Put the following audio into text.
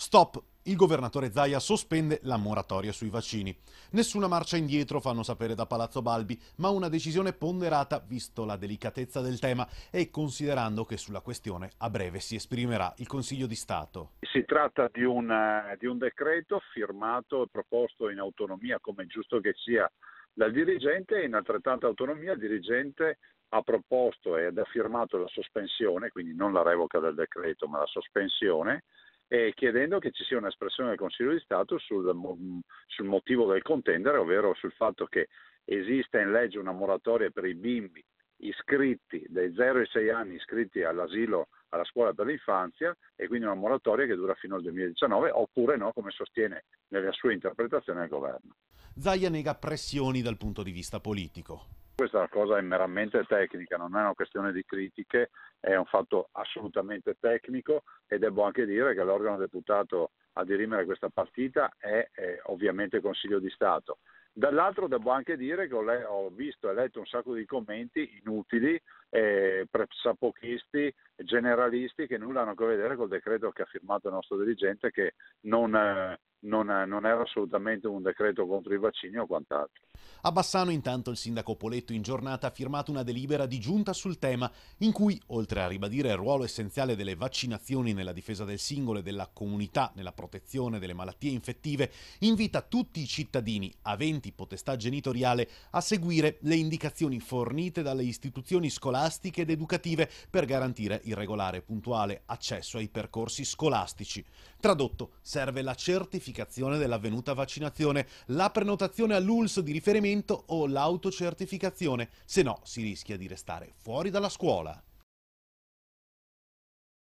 Stop! Il governatore Zaia sospende la moratoria sui vaccini. Nessuna marcia indietro, fanno sapere da Palazzo Balbi, ma una decisione ponderata, visto la delicatezza del tema e considerando che sulla questione a breve si esprimerà il Consiglio di Stato. Si tratta di un, eh, di un decreto firmato e proposto in autonomia, come è giusto che sia, dal dirigente e in altrettanta autonomia il dirigente ha proposto ed ha firmato la sospensione, quindi non la revoca del decreto, ma la sospensione eh, chiedendo che ci sia un'espressione del Consiglio di Stato sul, sul motivo del contendere, ovvero sul fatto che esista in legge una moratoria per i bimbi iscritti dai 0 ai 6 anni iscritti all'asilo alla scuola per l'infanzia e quindi una moratoria che dura fino al 2019 oppure no come sostiene nella sua interpretazione il governo. Zaia nega pressioni dal punto di vista politico. Questa cosa è meramente tecnica, non è una questione di critiche, è un fatto assolutamente tecnico e devo anche dire che l'organo deputato a dirimere questa partita è, è eh, ovviamente Consiglio di Stato Dall'altro devo anche dire che ho, le- ho visto e letto un sacco di commenti inutili, eh, prepsapochisti, generalisti che nulla hanno a che vedere col decreto che ha firmato il nostro dirigente che non, eh, non, eh, non era assolutamente un decreto contro i vaccini o quant'altro. A Bassano intanto il sindaco Poletto in giornata ha firmato una delibera di giunta sul tema in cui, oltre a ribadire il ruolo essenziale delle vaccinazioni nella difesa del singolo e della comunità nella protezione delle malattie infettive, invita tutti i cittadini aventi di potestà genitoriale a seguire le indicazioni fornite dalle istituzioni scolastiche ed educative per garantire il regolare e puntuale accesso ai percorsi scolastici. Tradotto, serve la certificazione dell'avvenuta vaccinazione, la prenotazione all'ULS di riferimento o l'autocertificazione, se no si rischia di restare fuori dalla scuola.